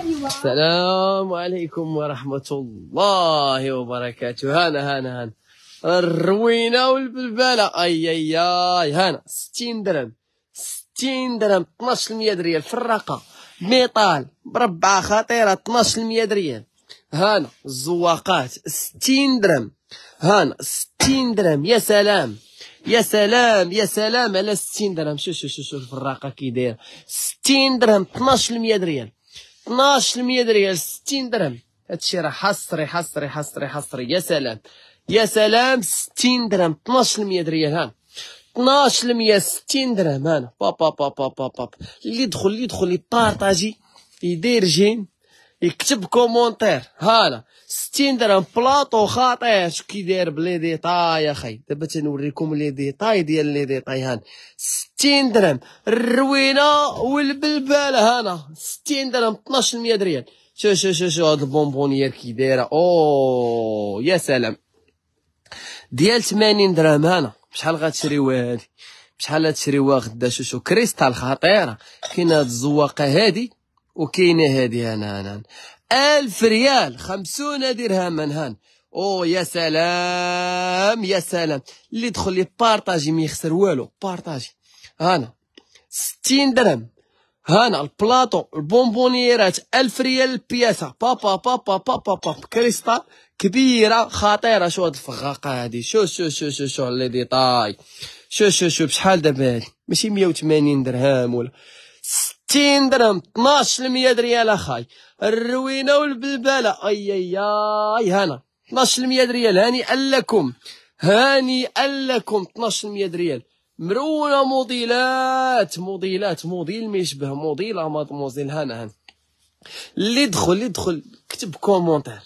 أيوة. السلام عليكم ورحمة الله وبركاته هانا هانا هانا الروينة والبلبلة أي أي أي هانا 60 درهم 60 درهم 12% ريال في الرقة ميطال مربعة خطيرة 12% ريال هانا الزواقات 60 درهم هانا 60 درهم يا سلام يا سلام يا سلام على 60 درهم شوف شوف شوف الفراقه كي دايره 60 درهم 12% ريال 12% درهم 60 درهم هادشي راه حصري حصري حصري حصري يا سلام يا سلام 60 درهم 12% درهم ها 12% 60 درهم ها با با با با با با اللي يدخل اللي يدخل يبارطاجي يدير جيم يكتب كومونتير هالا 60 درهم بلاطو خطير شو كي داير بلي ديطاي اخي دابا تنوريكم لي ديطاي ديال لي ديطاي هان 60 درهم الروينه والبلبال هانا 60 درهم 12% ريال شو شو شو شو هاد البونبونيير كي دايره او يا سلام ديال 80 درهم هانا بشحال غتشريوها هادي بشحال غتشريوها غدا شو شو كريستال خطيره كاين هاد الزواقه هادي وكينا هذه هنا هنا ألف ريال خمسون درهما هان او يا سلام يا سلام اللي يدخل يبارطاجي ما يخسر والو بارطاجي هانا 60 درهم هانا البلاطو البونبونيرات 1000 ريال البياسة بابا بابا بابا بابا كريستال كبيرة خطيرة شو هاد الفغاقة هادي شو شو شو شو شو لي ديتاي شو شو شو بشحال دابا هادي ماشي 180 درهم ولا ستين درهم 12 المية ريال اخاي الروينه والبلبله اي اي اي هنا 12 المية ريال هاني لكم هاني لكم 12 المية ريال مرونه موديلات موديلات موديل ما يشبه موديل مادموزيل هانا هنا اللي يدخل اللي يدخل كتب كومونتير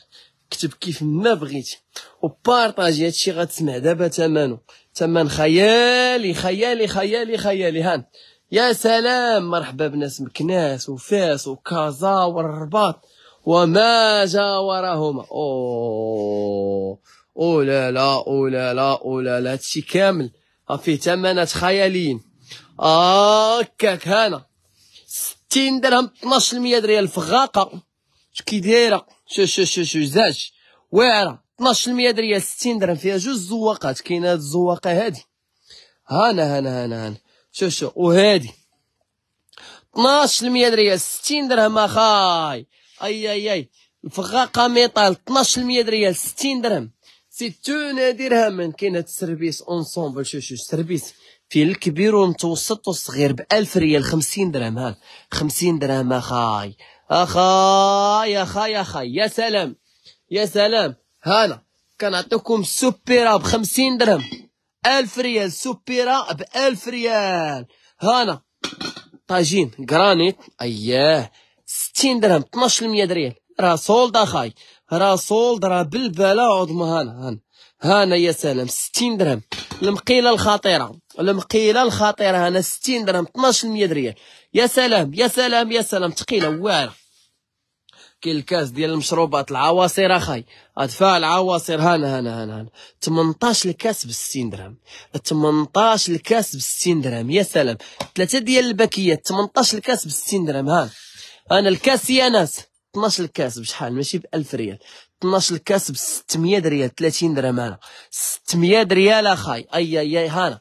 كتب كيف ما بغيتي وبارطاجي هادشي غتسمع دابا ثمنه ثمن خيالي خيالي خيالي خيالي هان يا سلام مرحبا بناس مكناس وفاس وكازا والرباط وما جاورهما اوه او لا لا او لا لا او لا لا هادشي كامل في ثمنات خياليين هكاك آه هانا 60 درهم 12% ريال فغاقه اش كي دايره شو شو شو شو زاج واعره 12% ريال 60 درهم فيها جوج زواقات كاينه هاد الزواقه هادي هانا هانا هانا هانا شوف شوف وهادي 12% دريال 60 درهم اخاي اي اي اي الفغاقه ميطال 12% دريال 60 درهم 60 درهم كاين هاد السربيس اونسومبل شوف شوف السربيس في الكبير والمتوسط والصغير ب 1000 ريال 50 درهم ها 50 درهم اخاي اخاي اخاي اخاي يا سلام يا سلام هانا كنعطيكم سوبيرا ب 50 درهم ألف ريال سوبيرا بألف ريال هنا طاجين غرانيت أيه ستين درهم اثناش المية دريال راه سولد أخاي راه سولد راه بالبلا عظمى هنا هنا هنا يا سلام ستين درهم المقيلة الخطيرة المقيلة الخطيرة هنا ستين درهم اثناش المية دريال يا سلام يا سلام يا سلام ثقيلة واعرة كي الكاس ديال المشروبات العواصير اخاي ادفع العواصير هانا هانا هانا هانا 18 الكاس ب 60 درهم 18 الكاس ب 60 درهم يا سلام ثلاثه ديال الباكيات 18 الكاس ب 60 درهم ها انا الكاس يا ناس 12 الكاس بشحال ماشي ب 1000 ريال 12 الكاس ب 600 ريال 30 درهم انا 600 ريال اخاي اي اي اي هانا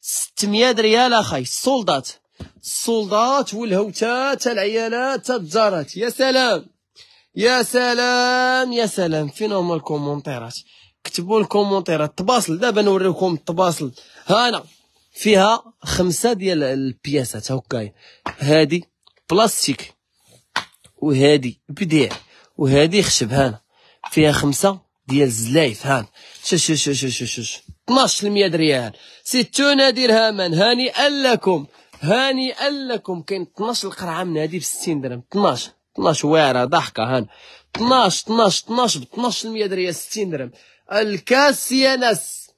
600 ريال اخاي السولدات السولدات والهوتات العيالات الجارات يا سلام يا سلام يا سلام فين هما الكومونتيرات كتبوا الكومونتيرات تباصل دابا نوريكم التباصل هنا فيها خمسه ديال البياسات هكايا هادي بلاستيك وهادي بديع وهادي خشب هنا فيها خمسه ديال الزلايف هان شو شو شو شو شوف المية ريال 60 درهما هاني لكم هاني لكم كاين 12 قرعه من هادي ب 60 درهم 12 12 واعره ضحكه هان 12 12 12 ب 12% دريه 60 درهم الكاس سي ان اس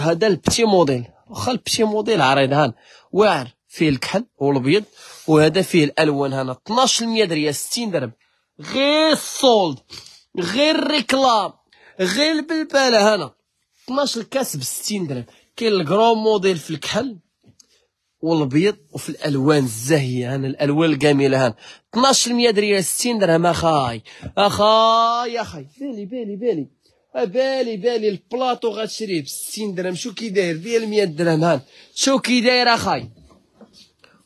هذا البتي موديل واخا البتي موديل عريض هان واعر فيه الكحل والابيض وهذا فيه الالوان هنا 12% دريه 60 درهم غير السولد غير الريكلام غير البلبله هنا 12 كاس ب 60 درهم كاين الكرو موديل في الكحل والبيض وفي الالوان الزاهيه هنا الالوان الجميله هنا 12% دريال 60 درهم اخاي اخاي اخاي بالي بالي بالي بالي بالي البلاطو غتشريه ب 60 درهم شو كي داير ديال 100 درهم هان شو كي داير اخاي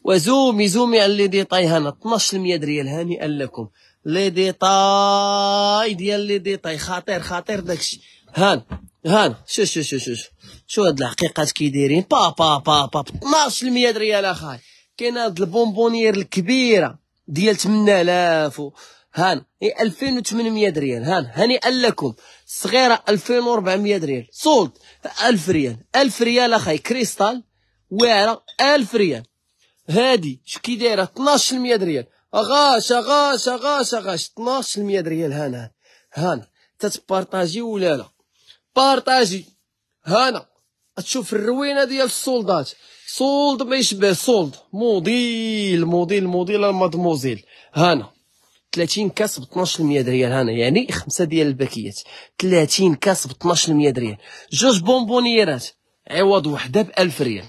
وزومي زومي على لي ديطاي هنا 12% دريال هانئا لكم لي ديطاي ديال لي ديطاي خطير خطير داكشي هان هان شو شو شو شو شو شو هاد الحقيقات كي دايرين با با با با 12% ريال اخاي كاين هاد البونبونيير الكبيره ديال 8000 هان هي 2800 ريال هان هاني قال لكم صغيره 2400 ريال سولد 1000 ريال 1000 ريال اخاي كريستال واعره 1000 ريال هادي شو كي دايره 12% ريال اغاش اغاش اغاش اغاش 12% ريال هان هان تتبارطاجي ولا لا بارطاجي هنا تشوف الروينه ديال السولدات سولد ما يشبه سولد موديل موديل موديل المضموزيل هنا 30 كاس ب 12% دريال هنا يعني خمسه ديال الباكيات 30 كاس ب 12% دريال جوج بونبونيرات عوض وحده ب 1000 ريال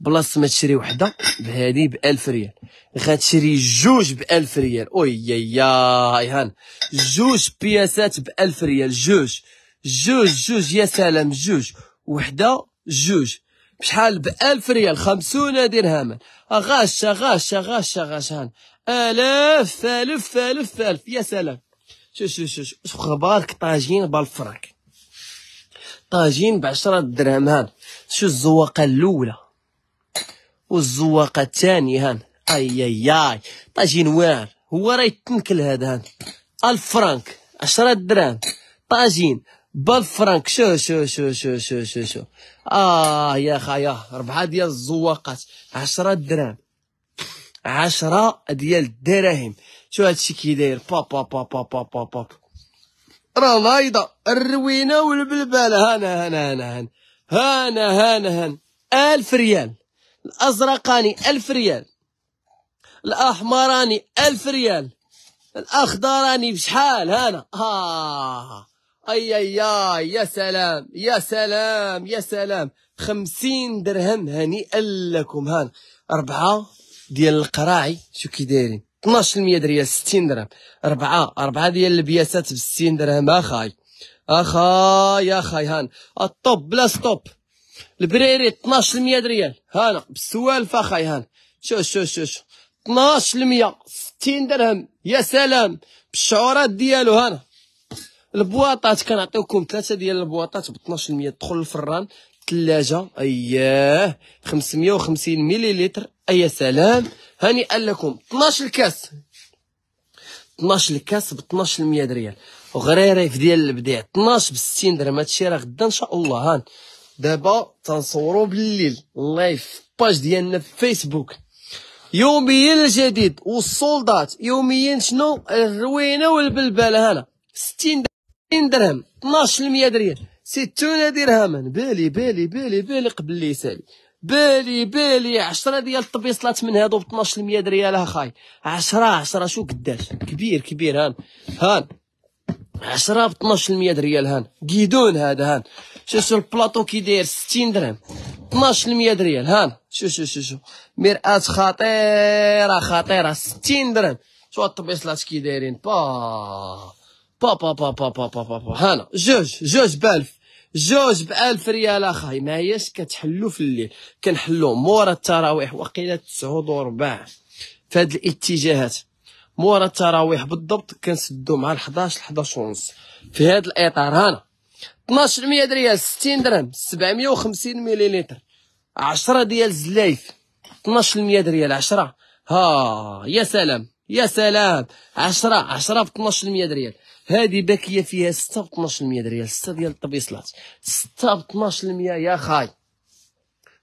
بلاص ما تشري وحده بهذه ب 1000 ريال غتشري جوج ب 1000 ريال او يا يا هان جوج بياسات ب 1000 ريال جوج جوج جوج يا سلام جوج وحده جوج بشحال ب 1000 ريال 50 درهما غاش غاش غاش غاش هان الاف الف الف الف يا سلام شوف شوف شوف شوف خبارك طاجين بالفرنك طاجين ب 10 درهم هان شو الزواقه الاولى والزواقه الثانيه هان اي اي اي طاجين وار هو راه يتنكل هذا هان الفرنك فرانك 10 درهم طاجين باب فرانك شو شو شو شو شو شو شو اه يا خايا ربعه ديال الزواقات 10 دراهم 10 ديال الدراهم شو هادشي كي داير با با با با با با با راه لايضه الروينه والبلبلة هانا هانا هانا هانا هانا هانا هانا ألف ريال الازرقاني ألف ريال الاحمراني ألف ريال الاخضراني بشحال هانا آه اي اي يا سلام يا سلام يا سلام خمسين درهم هنيئا لكم هان أربعة ديال القراعي شو كي دايرين 12% ريال 60 درهم أربعة أربعة ديال البياسات ب 60 درهم أخاي أخاي أخاي هان الطوب بلا ستوب البريري 12% ريال هانا بالسوالف أخاي هان شو شو شو 12% 60 درهم يا سلام بالشعورات ديالو هانا البواطات كنعطيوكم ثلاثه ديال البواطات ب 12% تدخل الفران الثلاجه اياه 550 مليلتر اي سلام هاني قال لكم 12 كاس 12 كاس ب 12% ريال وغريريف ديال البديع 12 ب 60 درهم هادشي راه غدا ان شاء الله هان دابا تنصورو بالليل لايف باج ديالنا في فيسبوك يوميا الجديد والسولدات يوميا شنو الروينه والبلبله هنا 60 ستين درهم 12% درهم 60 درهما بالي بالي بالي بالي قبل لي سالي بالي بالي 10 ديال الطبيصلات من هادو ب 12% ريال اخاي 10 10 شو قداش كبير كبير هان هان 10 ب 12% ريال هان قيدون هذا هان شو شو البلاطو كي داير 60 درهم 12% ريال هان شو شو شو شو مرآة خطيرة خطيرة 60 درهم شو الطبيصلات كي دايرين با با با با با با با با, با. هانا جوج جوج بالف جوج بألف ريال اخاي ما هياش كتحلو في الليل كنحلو مورا التراويح وقيله تسعود وربع في هاد الاتجاهات مورا التراويح بالضبط كنسدو مع الحداش الحداش ونص في هاد الاطار هانا 1200 ريال 60 درهم 750 مليلتر 10 ديال الزلايف 1200 ريال 10 ها يا سلام يا سلام 10 10 ب 12% ريال هذه باكيه فيها 6 ب 12% ريال 6 ديال الطبيصلات 6 ب 12% يا خاي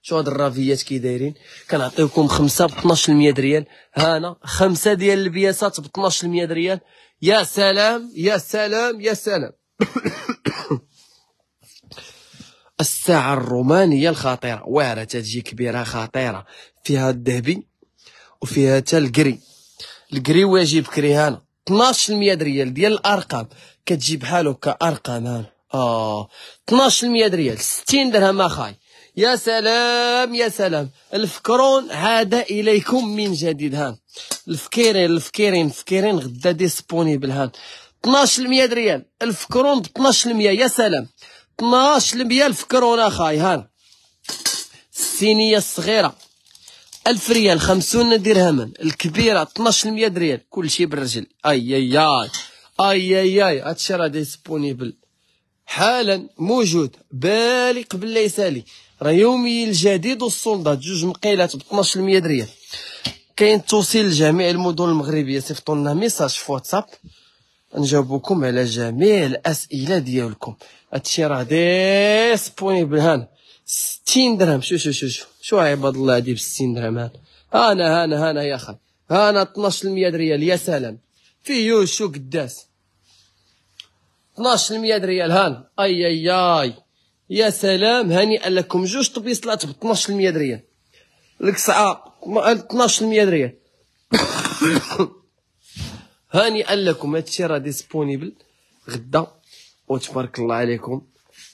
شو هاد الرافيات كي دايرين كنعطيوكم 5 ب 12% ريال هانا 5 ديال البياسات ب 12% ريال يا سلام يا سلام يا سلام الساعة الرومانية الخطيرة واعرة تجي كبيرة خطيرة فيها الذهبي وفيها تا الكري بكري كريهان 12% ريال ديال الارقام كتجي بحال هكا ارقام اه 12% ريال 60 درهم اخاي يا سلام يا سلام الفكرون عاد اليكم من جديد هان الفكيرين الفكيرين الفكيرين غدا ديسبونيبل هان 12% ريال الفكرون ب 12% يا سلام 12% الفكرون اخاي هان السينيه الصغيره ألف ريال خمسون درهما الكبيرة 12 ريال كل شيء بالرجل أي أي أي أي أي أي هادشي راه ديسبونيبل حالا موجود بالي قبل لا يسالي راه يومي الجديد والسولدات جوج مقيلات ب 1200 ريال كاين توصيل لجميع المدن المغربيه صيفطوا لنا ميساج في واتساب نجاوبكم على جميع الاسئله ديالكم هادشي راه ديسبونيبل هان ستين درهم شو شو شو شو شو عباد الله هذه بستين درهم هانا هانا هانا, هانا يا خي هانا 12% ريال يا سلام فيوز شو قداس 12% ريال هان اي اي اي يا سلام هنيئا لكم جوج طبيصلات ب 1200 ريال لك ساعه 1200 ريال هانئا لكم هادشي راه ديسبونيبل غدا وتبارك الله عليكم